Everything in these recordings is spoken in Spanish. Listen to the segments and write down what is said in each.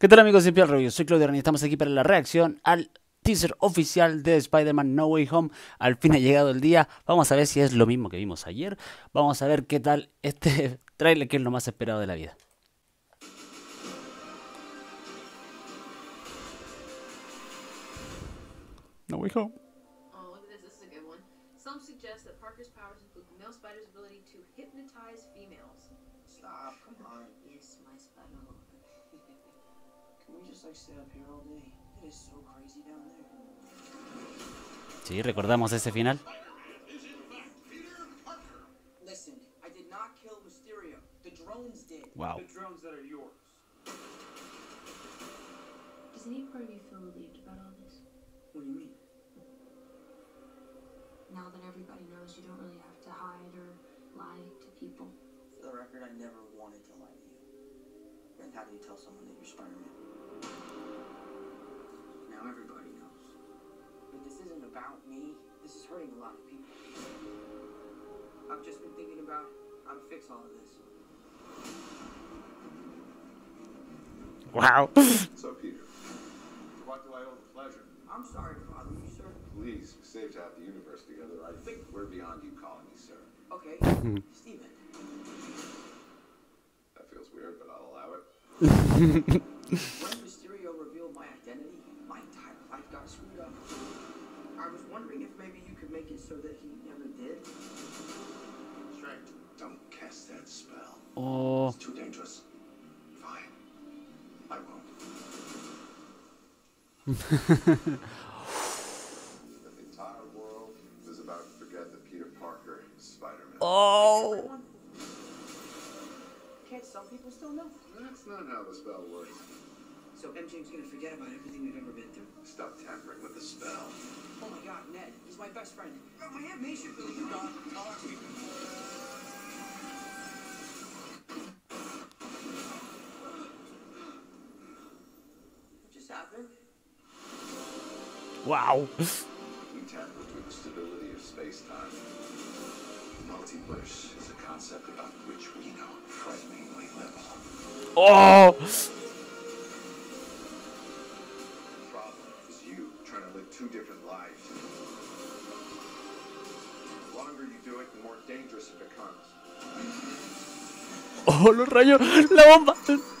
¿Qué tal amigos de Piel Review? Soy Claudio y estamos aquí para la reacción al teaser oficial de Spider-Man No Way Home. Al fin ha llegado el día. Vamos a ver si es lo mismo que vimos ayer. Vamos a ver qué tal este trailer que es lo más esperado de la vida. No Way Home. Oh, Some suggest that Parker's powers include the male spider's ability to hypnotize females. Stop, come on. Yes, my spider Sí, recordamos ese final. Wow. Does any part of you feel relieved about all this? What do you mean? Now that everybody knows you don't really have to hide or lie to people. For the record, I never wanted to lie to you. how do you tell someone that you're Spider-Man? about me. This is hurting a lot of people. I've just been thinking about how to fix all of this. Wow. so, Peter, what do I owe the pleasure? I'm sorry to bother you, sir. Please, we saved half the universe together. I think we're beyond you calling me sir. Okay, Steven. That feels weird, but I'll allow it. Oh. It's too dangerous. Fine. I won't. Oh. Can't some people still know? That's not how the spell works. So MJ's gonna forget about everything we've ever been through. Stop tampering with the spell. Oh my god, Ned, he's my best friend. Oh, my aunt May should Wow. We tampered with the stability of space-time. Multiverse is a concept about which we know frighteningly little. Oh! The problem is you trying to live two different lives. The longer you do it, the more dangerous it becomes. Oh, los rayos, la bomba.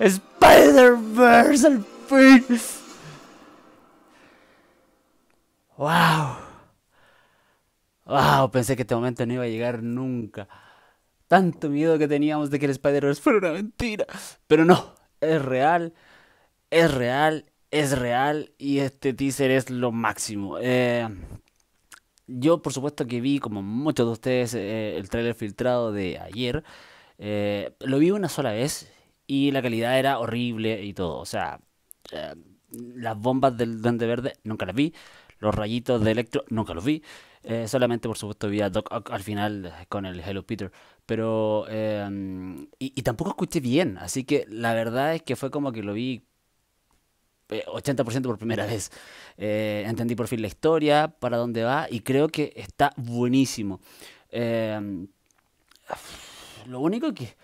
Spider-Verse al fin. Wow. Wow, pensé que este momento no iba a llegar nunca. Tanto miedo que teníamos de que el Spider-Verse fuera una mentira. Pero no, es real. Es real, es real y este teaser es lo máximo. Eh, yo por supuesto que vi, como muchos de ustedes, eh, el trailer filtrado de ayer. Eh, lo vi una sola vez y la calidad era horrible y todo. O sea, eh, las bombas del Duende Verde nunca las vi, los rayitos de Electro nunca los vi. Eh, solamente, por supuesto, vi a Doc al final eh, con el Hello Peter. Pero. Em, y, tampoco escuché bien. Así que la verdad es que fue como que lo vi 80% por primera vez. entendí por fin la historia, para dónde va. Y creo que está buenísimo. Em, lo único que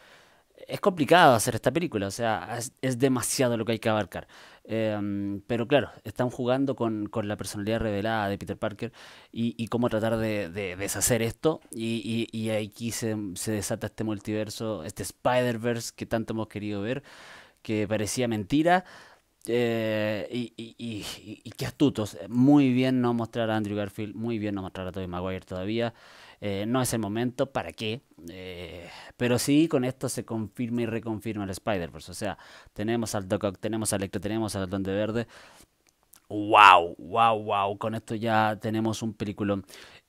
es complicado hacer esta película, o sea, es, demasiado lo que hay que abarcar. Em, pero claro, están jugando con, la personalidad revelada de Peter Parker y, cómo tratar de, deshacer esto. Y, y, aquí se, desata este multiverso, este Spider-Verse que tanto hemos querido ver, que parecía mentira. Eh, y, qué astutos, muy bien no mostrar a Andrew Garfield, muy bien no mostrar a Tobey Maguire todavía. Eh, no es el momento, ¿para qué? Eh, pero sí, con esto se confirma y reconfirma el Spider-Verse. O sea, tenemos al Doc Ock, tenemos al Electro, tenemos al Donde Verde. ¡Wow! ¡Wow! ¡Wow! Con esto ya tenemos un película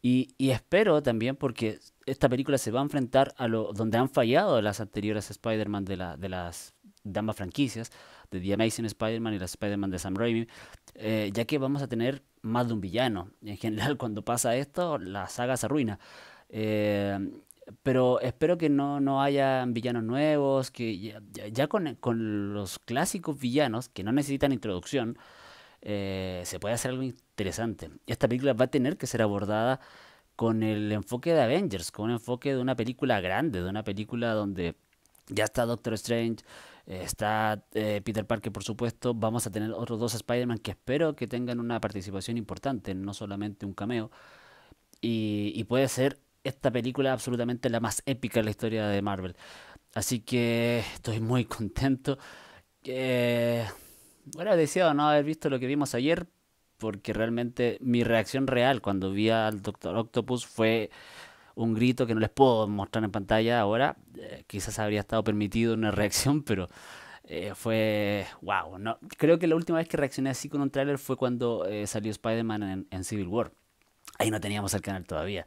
Y, espero también, porque esta película se va a enfrentar a lo donde han fallado las anteriores Spider-Man de, la, de, las, ambas franquicias, de The Amazing Spider-Man y la Spider-Man de Sam Raimi, eh, ya que vamos a tener más de un villano. En general, cuando pasa esto, la saga se arruina. Eh, pero espero que no, no villanos nuevos, que ya, con, los clásicos villanos, que no necesitan introducción, eh, se puede hacer algo interesante. Esta película va a tener que ser abordada con el enfoque de Avengers, con un enfoque de una película grande, de una película donde ya está Doctor Strange, eh, está eh, Peter Parker, por supuesto. Vamos a tener otros dos Spider-Man que espero que tengan una participación importante, no solamente un cameo. Y, puede ser esta película absolutamente la más épica en la historia de Marvel. Así que estoy muy contento. Eh, bueno, deseado no haber visto lo que vimos ayer, porque realmente mi reacción real cuando vi al Doctor Octopus fue un grito que no les puedo mostrar en pantalla ahora. Eh, quizás habría estado permitido una reacción, pero eh, fue wow. No, creo que la última vez que reaccioné así con un tráiler fue cuando eh, salió Spider-Man en, Civil War. Ahí no teníamos el canal todavía.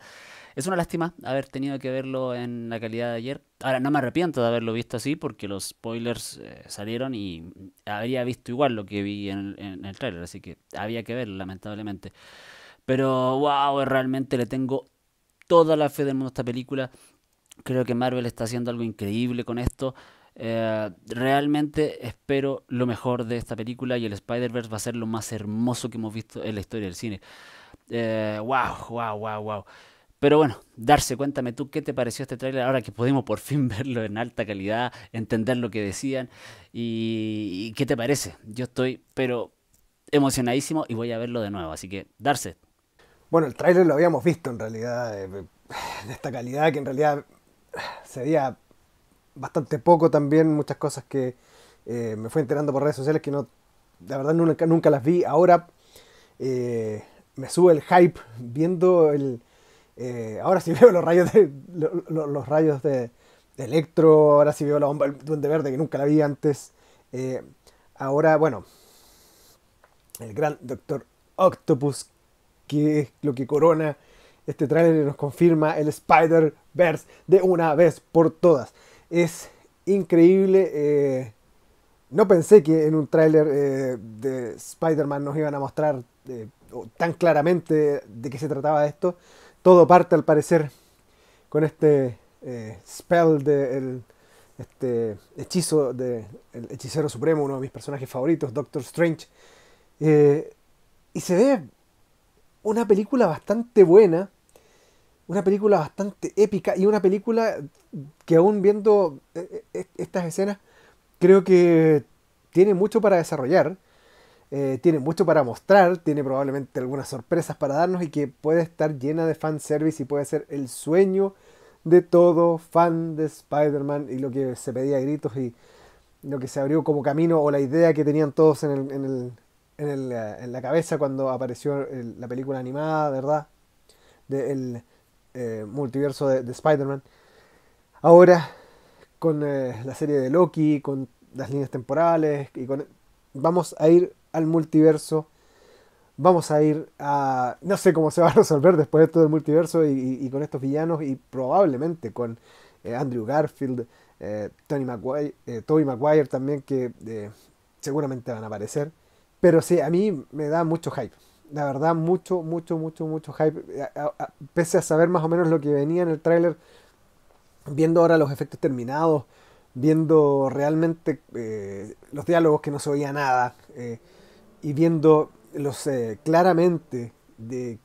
Es una lástima haber tenido que verlo en la calidad de ayer. Ahora, no me arrepiento de haberlo visto así porque los spoilers salieron y habría visto igual lo que vi en, el tráiler. Así que había que verlo, lamentablemente. Pero wow, realmente le tengo toda la fe del mundo esta película. Creo que Marvel está haciendo algo increíble con esto. Eh, realmente espero lo mejor de esta película y el Spider-Verse va a ser lo más hermoso que hemos visto en la historia del cine. wow, wow, wow, wow. Pero bueno, darse, cuéntame tú qué te pareció este tráiler ahora que podemos por fin verlo en alta calidad, entender lo que decían y, y qué te parece. Yo estoy, pero emocionadísimo y voy a verlo de nuevo. Así que, darse, bueno, el tráiler lo habíamos visto en realidad, eh, de, esta calidad que en realidad eh, se veía bastante poco también, muchas cosas que eh, me fue enterando por redes sociales que no, la verdad nunca, las vi. Ahora me sube el hype viendo el... ahora sí veo los rayos de, los rayos de, de, Electro, ahora sí veo la bomba del Duende Verde que nunca la vi antes. ahora, bueno, el gran Doctor Octopus que es lo que corona este tráiler y nos confirma el Spider-Verse de una vez por todas. Es increíble. Eh, no pensé que en un tráiler eh, de Spider-Man nos iban a mostrar eh, tan claramente de qué se trataba esto. Todo parte al parecer con este spell de este hechizo del hechicero supremo, uno de mis personajes favoritos, Doctor Strange. y se ve una película bastante buena, una película bastante épica y una película que aún viendo eh, eh, eh, estas escenas creo que tiene mucho para desarrollar, tiene mucho para mostrar, tiene probablemente algunas sorpresas para darnos y que puede estar llena de fanservice y puede ser el sueño de todo fan de Spider-Man y lo que se pedía gritos y lo que se abrió como camino o la idea que tenían todos en el, en, el, eh, en la cabeza cuando apareció la película animada, ¿verdad? Del eh, multiverso de, Spider-Man. Ahora, con eh, la serie de Loki, con las líneas temporales, y con, vamos a ir al multiverso. Vamos a ir a... No sé cómo se va a resolver después de todo el multiverso y, con estos villanos y probablemente con Andrew Garfield, eh, Tony Toby Maguire también que seguramente van a aparecer. Pero sí, a mí me da mucho hype. La verdad, mucho, mucho, mucho, mucho hype. Pese a saber más o menos lo que venía en el tráiler, viendo ahora los efectos terminados, viendo realmente eh, los diálogos que no se oía nada, eh, y viendo los, eh, claramente de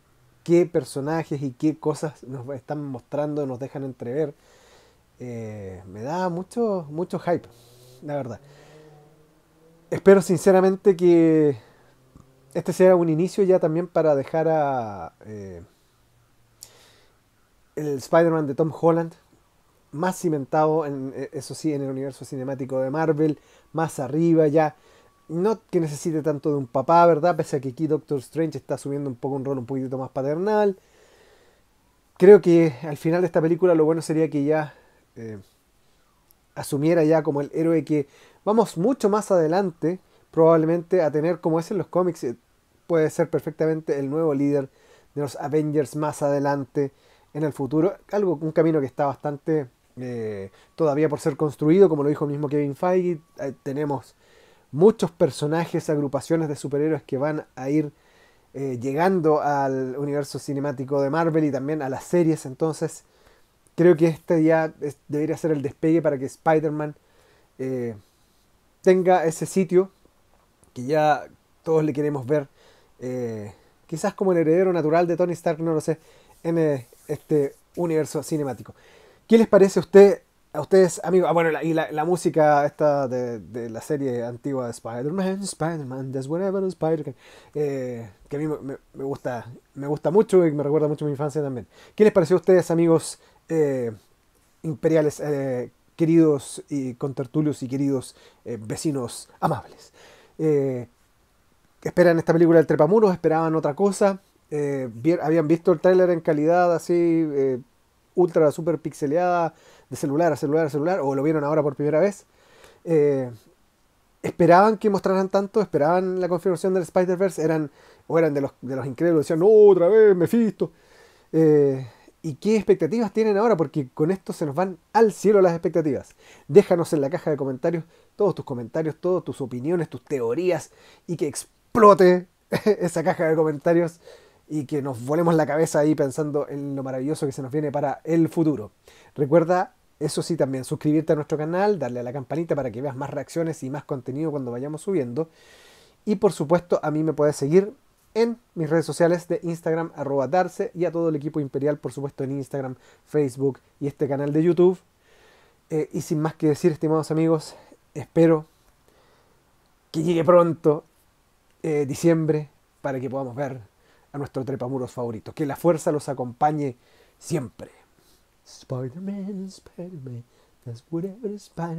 qué personajes y qué cosas nos están mostrando, nos dejan entrever, me da mucho, mucho hype, la verdad espero sinceramente que este sea un inicio ya también para dejar a eh, el Spider-Man de Tom Holland más cimentado, en, eh, eso sí, en el universo cinemático de Marvel, más arriba ya. No que necesite tanto de un papá, ¿verdad? Pese a que aquí Doctor Strange está subiendo un poco un rol un poquito más paternal. Creo que al final de esta película lo bueno sería que ya eh, asumiera ya como el héroe que vamos mucho más adelante probablemente a tener como es en los cómics, eh, puede ser perfectamente el nuevo líder de los Avengers más adelante en el futuro, algo un camino que está bastante eh, todavía por ser construido, como lo dijo mismo Kevin Feige, eh, tenemos muchos personajes, agrupaciones de superhéroes que van a ir llegando al universo cinemático de Marvel y también a las series, entonces creo que este ya debería ser el despegue para que Spider-Man eh, tenga ese sitio que ya todos le queremos ver. Eh, quizás como el heredero natural de Tony Stark, no lo sé, en eh, este universo cinemático. ¿Qué les parece a usted? A ustedes, amigos, ah, bueno, y la, música esta de, la serie antigua de Spider-Man, Spider-Man, that's whatever Spider-Man, que a mí me, gusta, me gusta mucho y me recuerda mucho a mi infancia también. ¿Qué les pareció a ustedes, amigos, eh, imperiales eh, queridos y contertulios y queridos eh, vecinos amables. esperan esta película del Trepamuros, esperaban otra cosa. habían visto el tráiler en calidad así ultra super pixeleada de celular a celular a celular, o lo vieron ahora por primera vez. esperaban que mostraran tanto, esperaban la configuración del Spider-Verse, eran, o eran de los, increíbles, decían, no, otra vez, me fisto. ¿Y qué expectativas tienen ahora? Porque con esto se nos van al cielo las expectativas. Déjanos en la caja de comentarios todos tus comentarios, todas tus opiniones, tus teorías y que explote esa caja de comentarios y que nos volemos la cabeza ahí pensando en lo maravilloso que se nos viene para el futuro. Recuerda, eso sí, también suscribirte a nuestro canal, darle a la campanita para que veas más reacciones y más contenido cuando vayamos subiendo. Y por supuesto, a mí me puedes seguir en mis redes sociales de Instagram, arroba Darce, y a todo el equipo imperial, por supuesto, en Instagram, Facebook y este canal de YouTube. Eh, y sin más que decir, estimados amigos, espero que llegue pronto eh, diciembre para que podamos ver a nuestro trepamuros favorito. Que la fuerza los acompañe siempre. spider spider that's whatever Spider